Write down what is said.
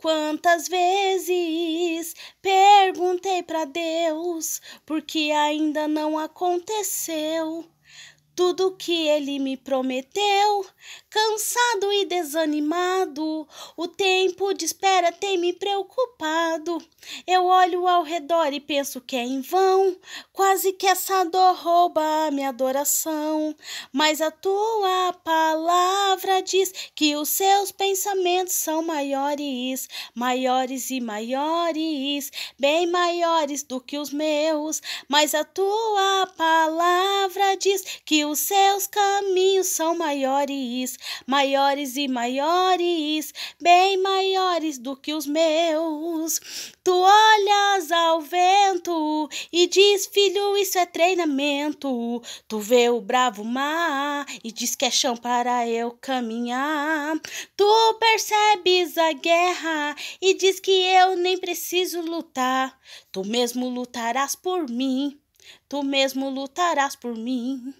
Quantas vezes perguntei para Deus por que ainda não aconteceu tudo que ele me prometeu. Cansado e desanimado, o tempo de espera tem me preocupado. Eu olho ao redor e penso que é em vão, quase que essa dor rouba a minha adoração. Mas a tua palavra diz que os seus pensamentos são maiores, maiores e maiores, bem maiores do que os meus. Mas a tua palavra diz que os seus caminhos são maiores, maiores e maiores, bem maiores do que os meus. Tua olhas ao vento e diz, filho, isso é treinamento. Tu vê o bravo mar e diz que é chão para eu caminhar. Tu percebes a guerra e diz que eu nem preciso lutar. Tu mesmo lutarás por mim. Tu mesmo lutarás por mim.